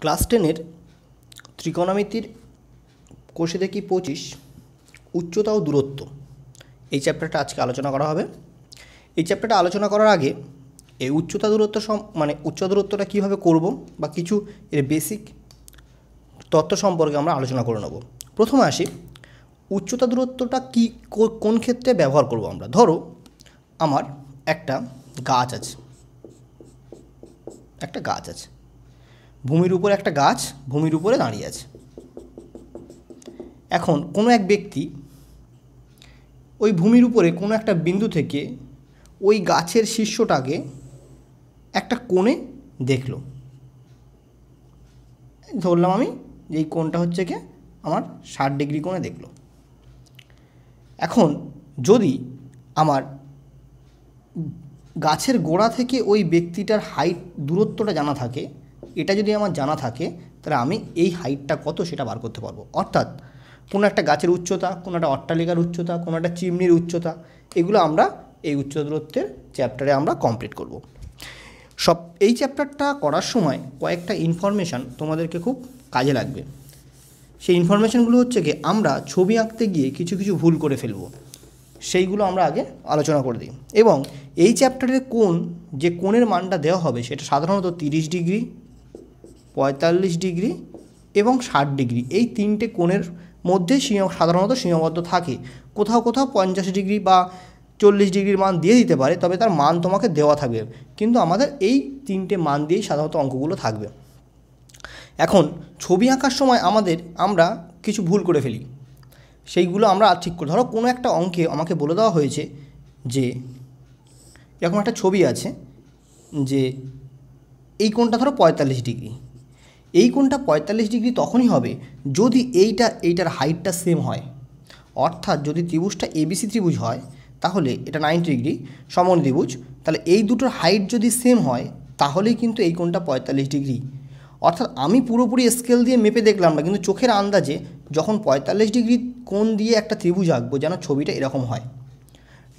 Class টেনের ত্রিকোণামিতির কোষে দেখি পঁচিশ উচ্চতা ও দূরত্ব এই চ্যাপ্টারটা আজকে আলোচনা করা হবে এই চ্যাপ্টারটা আলোচনা করার আগে এই উচ্চতা দূরত্ব সম মানে উচ্চতা দূরত্বটা কীভাবে করব বা কিছু এর বেসিক তত্ত্ব সম্পর্কে আমরা আলোচনা করে নেব প্রথমে আসি উচ্চতা দূরত্বটা কি কোন ক্ষেত্রে ব্যবহার করব আমরা ধরো আমার একটা গাছ আছে একটা গাছ আছে ভূমির উপরে একটা গাছ ভূমির উপরে দাঁড়িয়ে আছে এখন কোনো এক ব্যক্তি ওই ভূমির উপরে কোনো একটা বিন্দু থেকে ওই গাছের শীর্ষটাকে একটা কোণে দেখল ধরলাম আমি যে এই কোণটা হচ্ছে কি আমার ষাট ডিগ্রি কোণে দেখল এখন যদি আমার গাছের গোড়া থেকে ওই ব্যক্তিটার হাইট দূরত্বটা জানা থাকে এটা যদি আমার জানা থাকে তাহলে আমি এই হাইটটা কত সেটা বার করতে পারবো অর্থাৎ কোনো একটা গাছের উচ্চতা কোনো একটা অট্টালিকার উচ্চতা কোনো একটা চিমনির উচ্চতা এগুলো আমরা এই উচ্চ দূরত্বের চ্যাপ্টারে আমরা কমপ্লিট করব। সব এই চ্যাপ্টারটা করার সময় কয়েকটা ইনফরমেশান তোমাদেরকে খুব কাজে লাগবে সেই ইনফরমেশানগুলো হচ্ছে কি আমরা ছবি আঁকতে গিয়ে কিছু কিছু ভুল করে ফেলব সেইগুলো আমরা আগে আলোচনা করে দিই এবং এই চ্যাপ্টারে কোন যে কোণের মানটা দেওয়া হবে সেটা সাধারণত তিরিশ ডিগ্রি পঁয়তাল্লিশ ডিগ্রি এবং ষাট ডিগ্রি এই তিনটে কোণের মধ্যে সাধারণত সীমাবদ্ধ থাকে কোথাও কোথাও পঞ্চাশ ডিগ্রি বা চল্লিশ ডিগ্রির মান দিয়ে দিতে পারে তবে তার মান তোমাকে দেওয়া থাকবে কিন্তু আমাদের এই তিনটে মান দিয়েই সাধারণত অঙ্কগুলো থাকবে এখন ছবি আঁকার সময় আমাদের আমরা কিছু ভুল করে ফেলি সেইগুলো আমরা ঠিক করে ধরো কোনো একটা অঙ্কে আমাকে বলে দেওয়া হয়েছে যে এরকম একটা ছবি আছে যে এই কোণটা ধরো পঁয়তাল্লিশ ডিগ্রি এই কোণটা পঁয়তাল্লিশ ডিগ্রি তখনই হবে যদি এইটা এইটার হাইটটা সেম হয় অর্থাৎ যদি ত্রিভুজটা এবিসি ত্রিভুজ হয় তাহলে এটা নাইনটি ডিগ্রি সমন ত্রিভুজ তাহলে এই দুটোর হাইট যদি সেম হয় তাহলেই কিন্তু এই কোণটা পঁয়তাল্লিশ ডিগ্রি অর্থাৎ আমি পুরোপুরি স্কেল দিয়ে মেপে দেখলাম না কিন্তু চোখের আন্দাজে যখন পঁয়তাল্লিশ ডিগ্রি কোণ দিয়ে একটা ত্রিভুজ আঁকবো যেন ছবিটা এরকম হয়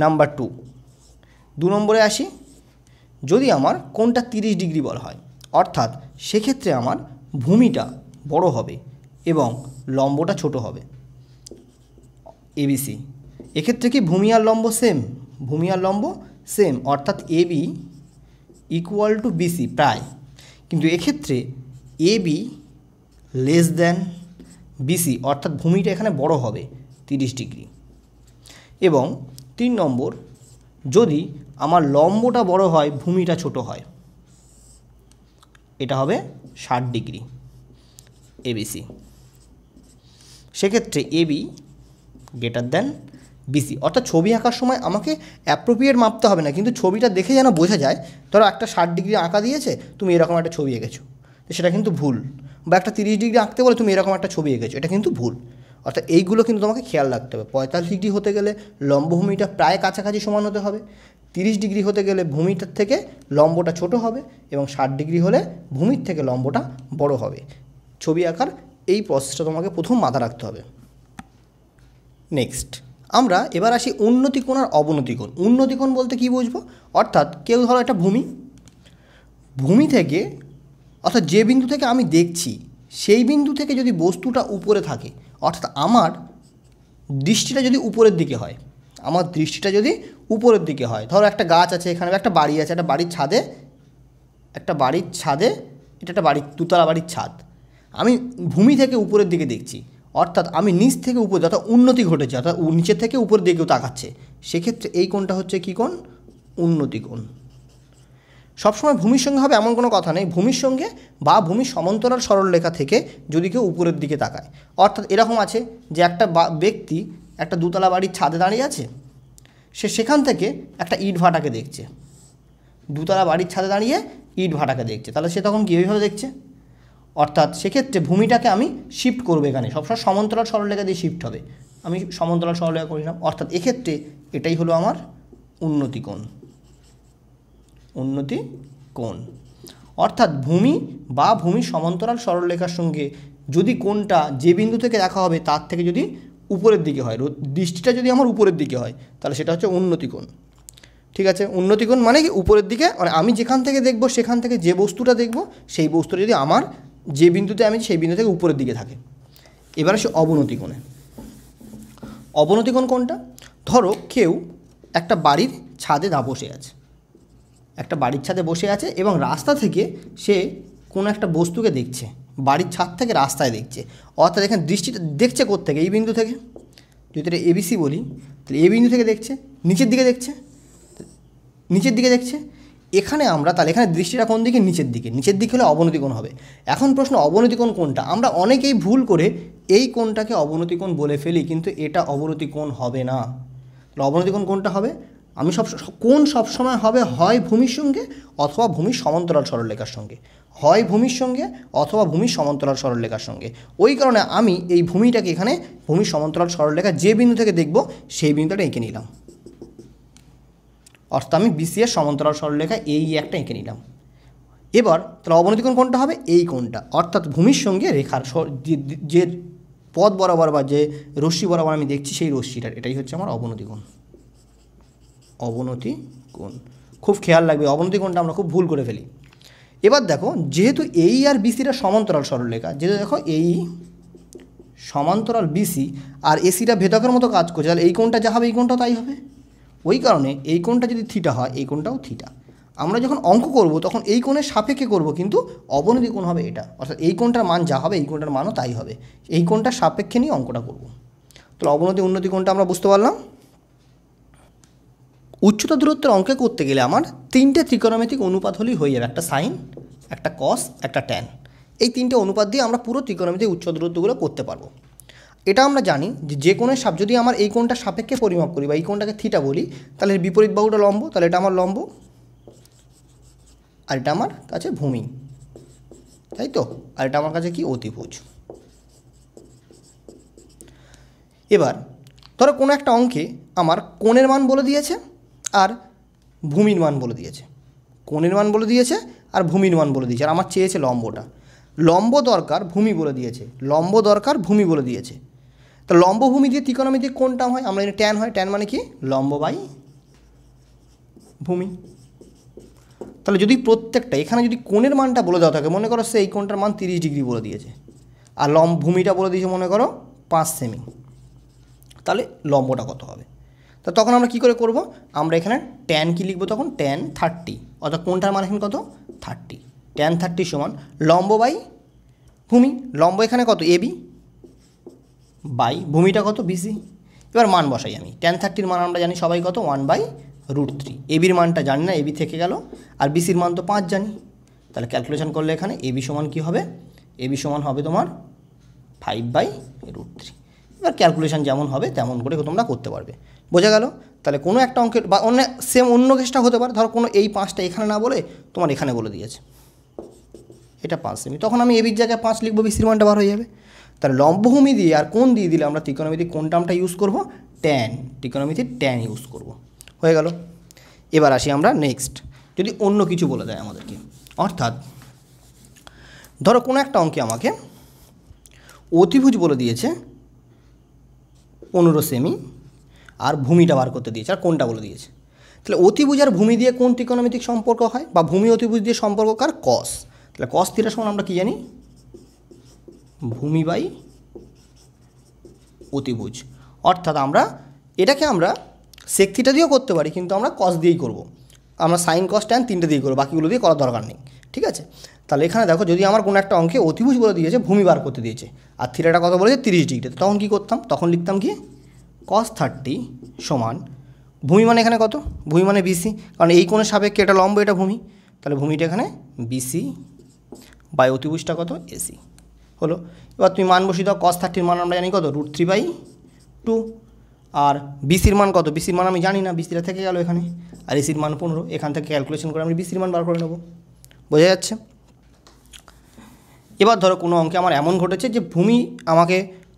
নাম্বার টু দু নম্বরে আসি যদি আমার কোণটা তিরিশ ডিগ্রি বলা হয় অর্থাৎ সেক্ষেত্রে আমার ভূমিটা বড় হবে এবং লম্বটা ছোট হবে এবিসি এক্ষেত্রে কি ভূমি আর লম্ব সেম ভূমি আর লম্ব সেম অর্থাৎ এবি ইকুয়াল টু বিসি প্রায় কিন্তু এক্ষেত্রে এবি লেস দ্যান বিসি অর্থাৎ ভূমিটা এখানে বড় হবে তিরিশ ডিগ্রি এবং তিন নম্বর যদি আমার লম্বটা বড় হয় ভূমিটা ছোট হয় এটা হবে ষাট ডিগ্রি এবিসি সেক্ষেত্রে এবি গ্রেটার দেন বিসি অর্থাৎ ছবি আঁকার সময় আমাকে অ্যাপ্রোপ্রিয়েট মাপতে হবে না কিন্তু ছবিটা দেখে যেন বোঝা যায় ধরো একটা ষাট ডিগ্রি আঁকা দিয়েছে তুমি এরকম একটা ছবি এঁকেছো সেটা কিন্তু ভুল বা একটা তিরিশ ডিগ্রি আঁকতে বলে তুমি এরকম একটা ছবি এঁকেছো এটা কিন্তু ভুল অর্থাৎ এইগুলো কিন্তু তোমাকে খেয়াল রাখতে হবে পঁয়তাল্লিশ ডিগ্রি হতে গেলে লম্বভূমিটা প্রায় কাছাকাছি সমান হতে হবে তিরিশ ডিগ্রি হতে গেলে ভূমিটার থেকে লম্বটা ছোট হবে এবং ষাট ডিগ্রি হলে ভূমির থেকে লম্বটা বড় হবে ছবি আঁকার এই প্রসেসটা তোমাকে প্রথম মাথা রাখতে হবে নেক্সট আমরা এবার আসি উন্নতি কোণ আর অবনতি কোণ উন্নতি কোণ বলতে কি বুঝবো অর্থাৎ কেউ ধরো একটা ভূমি ভূমি থেকে অর্থাৎ যে বিন্দু থেকে আমি দেখছি সেই বিন্দু থেকে যদি বস্তুটা উপরে থাকে অর্থাৎ আমার দৃষ্টিটা যদি উপরের দিকে হয় আমার দৃষ্টিটা যদি উপরের দিকে হয় ধরো একটা গাছ আছে এখানে একটা বাড়ি আছে একটা বাড়ির ছাদে একটা বাড়ির ছাদে এটা একটা বাড়ির দুতলা বাড়ির ছাদ আমি ভূমি থেকে উপরের দিকে দেখছি অর্থাৎ আমি নিচ থেকে উপরে যত উন্নতি ঘটেছে অর্থাৎ নিচের থেকে উপরের দিকেও তাকাচ্ছে সেক্ষেত্রে এই কোণটা হচ্ছে কী কোণ উন্নতি কোণ সবসময় ভূমির সঙ্গে হবে এমন কোনো কথা নেই ভূমির সঙ্গে বা ভূমি সমান্তরাল সরলরেখা থেকে যদি কেউ উপরের দিকে তাকায় অর্থাৎ এরকম আছে যে একটা ব্যক্তি একটা দুতলা বাড়ির ছাদে দাঁড়িয়ে আছে সে সেখান থেকে একটা ইট ভাটাকে দেখছে দুতলা বাড়ির ছাদে দাঁড়িয়ে ইট ভাটাকে দেখছে তাহলে সে তখন কীভাবে দেখছে অর্থাৎ সেক্ষেত্রে ভূমিটাকে আমি শিফট করবো এখানে সবসময় সমান্তরাল সরলরেখা দিয়ে শিফট হবে আমি সমান্তরাল সরলরেখা করেছিলাম অর্থাৎ এক্ষেত্রে এটাই হলো আমার উন্নতি কোণ উন্নতি কোণ অর্থাৎ ভূমি বা ভূমি সমান্তরাল সরলরেখার সঙ্গে যদি কোনটা যে বিন্দু থেকে দেখা হবে তার থেকে যদি উপরের দিকে হয় দৃষ্টিটা যদি আমার উপরের দিকে হয় তাহলে সেটা হচ্ছে উন্নতিকোণ ঠিক আছে উন্নতিকোণ মানে কি উপরের দিকে মানে আমি যেখান থেকে দেখব সেখান থেকে যে বস্তুটা দেখব সেই বস্তুটা যদি আমার যে বিন্দুতে আমি সেই বিন্দু থেকে উপরের দিকে থাকে এবার আসে অবনতিকোণে অবনতিকোণ কোনটা ধরো কেউ একটা বাড়ির ছাদে দা বসে আছে একটা বাড়ির ছাদে বসে আছে এবং রাস্তা থেকে সে কোনো একটা বস্তুকে দেখছে বাড়ির ছাদ থেকে রাস্তায় দেখছে অর্থাৎ এখানে দৃষ্টিটা দেখছে থেকে এই বিন্দু থেকে যদি এটা এবিসি বলি তাহলে এ বিন্দু থেকে দেখছে নিচের দিকে দেখছে নিচের দিকে দেখছে এখানে আমরা তাহলে এখানে দৃষ্টিটা কোন দিকে নিচের দিকে নিচের দিকে হলে অবনতি কোণ হবে এখন প্রশ্ন অবনতি কোণ কোনটা আমরা অনেকেই ভুল করে এই কোণটাকে অবনতি কোণ বলে ফেলি কিন্তু এটা অবনতি কোণ হবে না তাহলে অবনতি কোণ কোনটা হবে আমি সব কোন সবসময় হবে হয় ভূমির সঙ্গে অথবা ভূমির সমান্তরাল সরলরেখার সঙ্গে হয় ভূমির সঙ্গে অথবা ভূমির সমান্তরাল সরলরেখার সঙ্গে ওই কারণে আমি এই ভূমিটাকে এখানে ভূমির সমান্তরাল সরলরেখা যে বিন্দু থেকে দেখব সেই বিন্দুটা এঁকে নিলাম অর্থাৎ আমি এর সমান্তরাল সরলরেখা এই একটা এঁকে নিলাম এবার তাহলে অবনতি কোণ কোনটা হবে এই কোণটা অর্থাৎ ভূমির সঙ্গে রেখার যে পথ বরাবর বা যে রশ্মি বরাবর আমি দেখছি সেই রশ্মিটার এটাই হচ্ছে আমার অবনতি কোণ অবনতি কোণ খুব খেয়াল লাগবে অবনতি কোণটা আমরা খুব ভুল করে ফেলি এবার দেখো যেহেতু এই আর বিসিটা সমান্তরাল সরলরেখা যেহেতু দেখো এই সমান্তরাল বিসি আর এসিটা ভেদকের মতো কাজ করছে তাহলে এই কোণটা যা হবে এই কোনটা তাই হবে ওই কারণে এই কোণটা যদি থিটা হয় এই কোণটাও থিটা আমরা যখন অঙ্ক করব তখন এই কোণের সাপেক্ষে করব কিন্তু অবনতি কোণ হবে এটা অর্থাৎ এই কোণটার মান যা হবে এই কোণটার মানও তাই হবে এই কোণটার সাপেক্ষে নিয়ে অঙ্কটা করব তাহলে অবনতি উন্নতি কোণটা আমরা বুঝতে পারলাম উচ্চতা দূরত্বের অঙ্কে করতে গেলে আমার তিনটে ত্রিকোণমিতিক অনুপাত হলেই হয়ে যাবে একটা সাইন একটা কস একটা ট্যান এই তিনটে অনুপাত দিয়ে আমরা পুরো ত্রিকোণমিতিক উচ্চ দূরত্বগুলো করতে পারবো এটা আমরা জানি যে যে কোনো সাপ যদি আমার এই কোণটা সাপেক্ষে পরিমাপ করি বা এই কোণটাকে থিটা বলি তাহলে বিপরীত বাহুটা লম্ব তাহলে এটা আমার লম্ব আর এটা আমার কাছে ভূমি তাই তো আর এটা আমার কাছে কি অতিভুজ এবার ধরো কোনো একটা অঙ্কে আমার কোণের মান বলে দিয়েছে আর ভূমির মান বলে দিয়েছে কোণের মান বলে দিয়েছে আর ভূমির মান বলে দিয়েছে আর আমার চেয়েছে লম্বটা লম্ব দরকার ভূমি বলে দিয়েছে লম্ব দরকার ভূমি বলে দিয়েছে তো লম্ব ভূমি দিয়ে ত্রিকোণমিতি কোন টার্ম হয় আমরা ট্যান হয় ট্যান মানে কি লম্ব বাই ভূমি তাহলে যদি প্রত্যেকটা এখানে যদি কোণের মানটা বলে দেওয়া থাকে মনে করো সে এই কোণটার মান তিরিশ ডিগ্রি বলে দিয়েছে আর লম্ব ভূমিটা বলে দিয়েছে মনে করো পাঁচ সেমি তাহলে লম্বটা কত হবে তো তখন আমরা কি করে করব আমরা এখানে ট্যান কি লিখবো তখন ট্যান থার্টি অর্থাৎ কোনটার মান এখানে কত থার্টি ট্যান থার্টি সমান লম্ব বাই ভূমি লম্ব এখানে কত এ বি বাই ভূমিটা কত বিসি এবার মান বসাই আমি ট্যান থার্টির মান আমরা জানি সবাই কত ওয়ান বাই রুট থ্রি এবির মানটা জানি না এবি থেকে গেল আর বিসির মান তো পাঁচ জানি তাহলে ক্যালকুলেশন করলে এখানে এবি সমান কি হবে এবি সমান হবে তোমার ফাইভ বাই রুট থ্রি এবার ক্যালকুলেশন যেমন হবে তেমন করে তোমরা করতে পারবে বোঝা গেল তাহলে কোনো একটা অঙ্কের বা অন্য সেম অন্য কেসটা হতে পারে ধরো কোনো এই পাঁচটা এখানে না বলে তোমার এখানে বলে দিয়েছে এটা পাঁচ সেমি তখন আমি এবির জায়গায় পাঁচ লিখবো বিসির মানটা বার হয়ে যাবে তাহলে লম্বভূমি দিয়ে আর কোন দিয়ে দিলে আমরা ত্রিকোণমিতি কোন টার্মটা ইউজ করবো ট্যান ত্রিকোণমিতি ট্যান ইউজ করব হয়ে গেল এবার আসি আমরা নেক্সট যদি অন্য কিছু বলে দেয় আমাদেরকে অর্থাৎ ধরো কোনো একটা অঙ্কে আমাকে অতিভুজ বলে দিয়েছে পনেরো সেমি আর ভূমিটা বার করতে দিয়েছে আর কোনটা বলে দিয়েছে তাহলে অতিভুজ আর ভূমি দিয়ে কোন ত্রিকোণমিতিক সম্পর্ক হয় বা ভূমি অতিভুজ দিয়ে সম্পর্ক কার কস তাহলে কস থিটার সমান আমরা কী জানি ভূমি বাই অতিভুজ অর্থাৎ আমরা এটাকে আমরা সেক থিটা দিয়েও করতে পারি কিন্তু আমরা কস দিয়েই করব। আমরা সাইন কস ট্যান তিনটে দিয়ে করবো বাকিগুলো দিয়ে করার দরকার নেই ঠিক আছে তাহলে এখানে দেখো যদি আমার কোনো একটা অঙ্কে অতিভুজ বলে দিয়েছে ভূমি বার করতে দিয়েছে আর থিটাটা কত বলেছে তিরিশ ডিগ্রিতে তখন কী করতাম তখন লিখতাম কি কস থার্টি সমান ভূমি মানে এখানে কত ভূমি মানে বিসি কারণ এই কোণের সাপেক্ষে এটা লম্ব এটা ভূমি তাহলে ভূমিটা এখানে বিসি বাই অতিভুজটা কত এসি হলো এবার তুমি মান বসিয়ে দাও কস থার্টির মান আমরা জানি কত রুট থ্রি বাই টু আর বিসির মান কত বিসির মান আমি জানি না বিসিটা থেকে গেল এখানে আর এসির মান পনেরো এখান থেকে ক্যালকুলেশন করে আমি বিসির মান বার করে নেব বোঝা যাচ্ছে এবার ধরো কোনো অঙ্কে আমার এমন ঘটেছে যে ভূমি আমাকে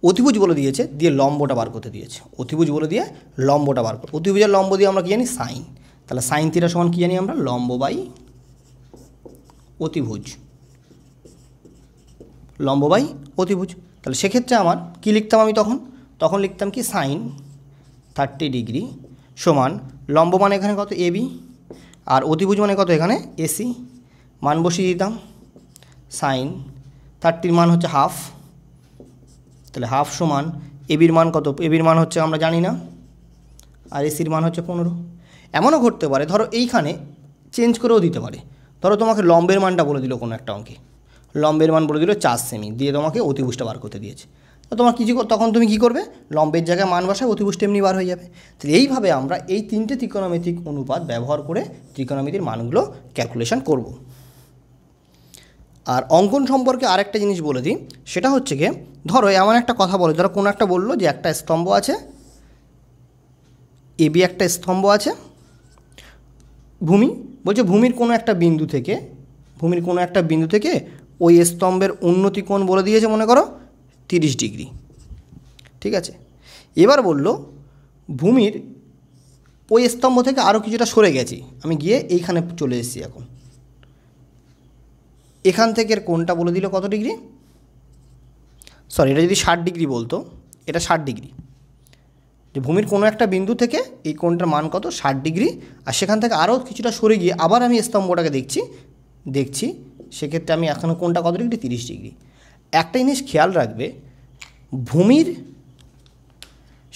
অতিভুজ বলে দিয়েছে দিয়ে লম্বটা বার করতে দিয়েছে অতিভুজ বলে দিয়ে লম্বটা বার করতে অতিভুজের লম্ব দিয়ে আমরা কী জানি সাইন তাহলে সাইন থিটা সমান কী জানি আমরা লম্ব বাই অতিভুজ লম্ব বাই অতিভুজ তাহলে সেক্ষেত্রে আমার কি লিখতাম আমি তখন তখন লিখতাম কি সাইন থার্টি ডিগ্রি সমান লম্ব মানে এখানে কত এবি আর অতিভুজ মানে কত এখানে এসি মান বসিয়ে দিতাম সাইন থার্টির মান হচ্ছে হাফ তাহলে হাফ সমান এবির মান কত এবির মান হচ্ছে আমরা জানি না আর এসির মান হচ্ছে পনেরো এমনও ঘটতে পারে ধরো এইখানে চেঞ্জ করেও দিতে পারে ধরো তোমাকে লম্বের মানটা বলে দিল কোনো একটা অঙ্কে লম্বের মান বলে দিল চার সেমি দিয়ে তোমাকে অতিভুষ্টা বার করতে দিয়েছে তো তোমার কিছু তখন তুমি কি করবে লম্বের জায়গায় মান বসায় অতিভুজটা এমনি বার হয়ে যাবে তাহলে এইভাবে আমরা এই তিনটে ত্রিকোণমিতিক অনুপাত ব্যবহার করে ত্রিকোণমিতির মানগুলো ক্যালকুলেশন করব আর অঙ্কন সম্পর্কে আরেকটা জিনিস বলে দিই সেটা হচ্ছে গিয়ে ধরো এমন একটা কথা বলো ধরো কোনো একটা বললো যে একটা স্তম্ভ আছে বি একটা স্তম্ভ আছে ভূমি বলছে ভূমির কোনো একটা বিন্দু থেকে ভূমির কোনো একটা বিন্দু থেকে ওই স্তম্ভের উন্নতি কোণ বলে দিয়েছে মনে করো তিরিশ ডিগ্রি ঠিক আছে এবার বলল ভূমির ওই স্তম্ভ থেকে আরও কিছুটা সরে গেছি আমি গিয়ে এইখানে চলে এসেছি এখন এখান থেকে কোনটা বলে দিল কত ডিগ্রি সরি এটা যদি ষাট ডিগ্রি বলতো এটা ষাট ডিগ্রি যে ভূমির কোনো একটা বিন্দু থেকে এই কোণটার মান কত ষাট ডিগ্রি আর সেখান থেকে আরও কিছুটা সরে গিয়ে আবার আমি স্তম্ভটাকে দেখছি দেখছি সেক্ষেত্রে আমি এখনও কোনটা কত ডিগ্রি তিরিশ ডিগ্রি একটা জিনিস খেয়াল রাখবে ভূমির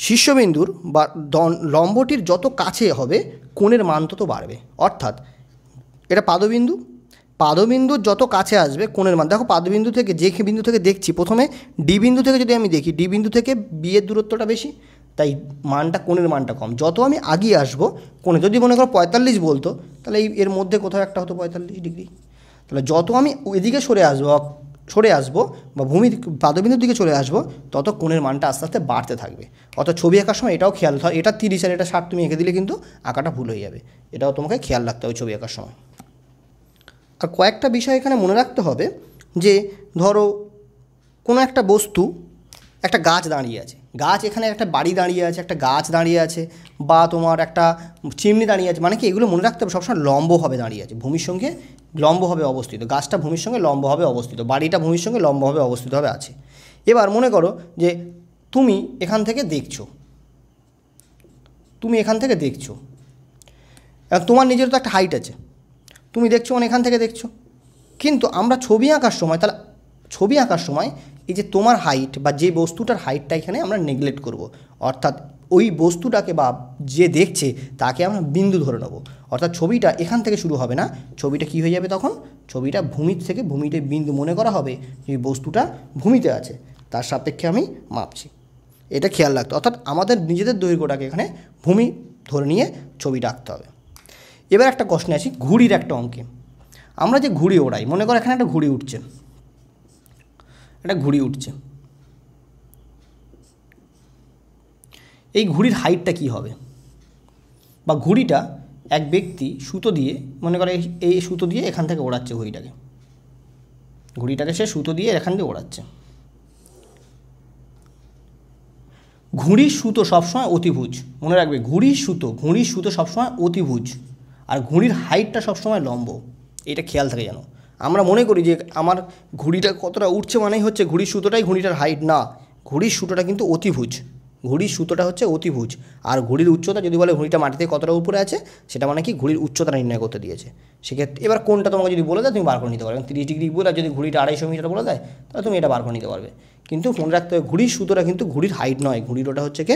শীর্ষবিন্দুর বা লম্বটির যত কাছে হবে কোণের মান তত বাড়বে অর্থাৎ এটা পাদবিন্দু পাদবিন্দুর যত কাছে আসবে কোণের মান দেখো পাদবিন্দু থেকে যে বিন্দু থেকে দেখছি প্রথমে ডি বিন্দু থেকে যদি আমি দেখি ডি বিন্দু থেকে বিয়ের দূরত্বটা বেশি তাই মানটা কোণের মানটা কম যত আমি আগিয়ে আসবো কোণে যদি মনে করো পঁয়তাল্লিশ বলতো তাহলে এই এর মধ্যে কোথাও একটা হতো পঁয়তাল্লিশ ডিগ্রি তাহলে যত আমি এদিকে সরে আসবো সরে আসবো বা ভূমি পাদবিন্দুর দিকে চলে আসবো তত কোণের মানটা আস্তে আস্তে বাড়তে থাকবে অর্থাৎ ছবি আঁকার সময় এটাও খেয়াল হয় এটা তিরিশ আর এটা ষাট তুমি এঁকে দিলে কিন্তু আঁকাটা ভুল হয়ে যাবে এটাও তোমাকে খেয়াল রাখতে হবে ছবি আঁকার সময় আর কয়েকটা বিষয় এখানে মনে রাখতে হবে যে ধরো কোনো একটা বস্তু একটা গাছ দাঁড়িয়ে আছে গাছ এখানে একটা বাড়ি দাঁড়িয়ে আছে একটা গাছ দাঁড়িয়ে আছে বা তোমার একটা চিমনি দাঁড়িয়ে আছে মানে কি এগুলো মনে রাখতে হবে সবসময় লম্বভাবে দাঁড়িয়ে আছে ভূমির সঙ্গে লম্বভাবে অবস্থিত গাছটা ভূমির সঙ্গে লম্বভাবে অবস্থিত বাড়িটা ভূমির সঙ্গে লম্বভাবে অবস্থিতভাবে আছে এবার মনে করো যে তুমি এখান থেকে দেখছো তুমি এখান থেকে দেখছো তোমার নিজের তো একটা হাইট আছে তুমি দেখছো মানে এখান থেকে দেখছো কিন্তু আমরা ছবি আঁকার সময় তাহলে ছবি আঁকার সময় এই যে তোমার হাইট বা যে বস্তুটার হাইটটা এখানে আমরা নেগলেক্ট করব। অর্থাৎ ওই বস্তুটাকে বা যে দেখছে তাকে আমরা বিন্দু ধরে নেবো অর্থাৎ ছবিটা এখান থেকে শুরু হবে না ছবিটা কি হয়ে যাবে তখন ছবিটা ভূমির থেকে ভূমিতে বিন্দু মনে করা হবে যে বস্তুটা ভূমিতে আছে তার সাপেক্ষে আমি মাপছি এটা খেয়াল রাখতে অর্থাৎ আমাদের নিজেদের দৈর্ঘ্যটাকে এখানে ভূমি ধরে নিয়ে ছবিটা আঁকতে হবে এবার একটা কষ্টে আসি ঘুড়ির একটা অঙ্কে আমরা যে ঘুড়ি ওড়াই মনে করো এখানে একটা ঘুড়ি উঠছে একটা ঘুড়ি উঠছে এই ঘুড়ির হাইটটা কি হবে বা ঘুড়িটা এক ব্যক্তি সুতো দিয়ে মনে করে এই সুতো দিয়ে এখান থেকে ওড়াচ্ছে ঘুড়িটাকে ঘুড়িটাকে সে সুতো দিয়ে এখান থেকে ওড়াচ্ছে ঘুড়ির সুতো সবসময় অতিভুজ মনে রাখবে ঘুড়ির সুতো ঘুড়ির সুতো সবসময় অতিভুজ আর ঘুড়ির হাইটটা সবসময় লম্ব এটা খেয়াল থাকে যেন আমরা মনে করি যে আমার ঘুড়িটা কতটা উঠছে মানেই হচ্ছে ঘুড়ির সুতোটাই ঘুড়িটার হাইট না ঘুড়ির সুতোটা কিন্তু অতিভুজ ঘুড়ির সুতোটা হচ্ছে অতিভুজ আর ঘুড়ির উচ্চতা যদি বলে ঘুড়িটা মাটিতে কতটা উপরে আছে সেটা মানে কি ঘুড়ির উচ্চতা নির্ণয় করতে দিয়েছে সেক্ষেত্রে এবার কোনটা তোমাকে যদি বলে দেয় তুমি বার করে নিতে পারবে তিরিশ ডিগ্রি বলে যদি ঘুড়িটা আড়াইশো মিটার বলে দেয় তাহলে তুমি এটা বার করে নিতে পারবে কিন্তু মনে রাখতে হবে ঘুড়ির সুতোটা কিন্তু ঘুড়ির হাইট নয় ঘুড়ির ওটা হচ্ছে কি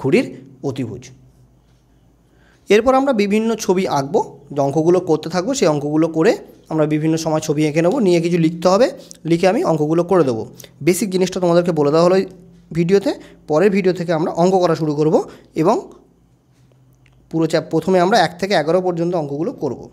ঘুড়ির অতিভুজ এরপর আমরা বিভিন্ন ছবি আঁকবো যে অঙ্কগুলো করতে থাকবো সেই অঙ্কগুলো করে আমরা বিভিন্ন সময় ছবি এঁকে নেবো নিয়ে কিছু লিখতে হবে লিখে আমি অঙ্কগুলো করে দেবো বেসিক জিনিসটা তোমাদেরকে বলে দেওয়া হলো ভিডিওতে পরের ভিডিও থেকে আমরা অঙ্ক করা শুরু করব এবং পুরো চ্যাপ প্রথমে আমরা এক থেকে এগারো পর্যন্ত অঙ্কগুলো করবো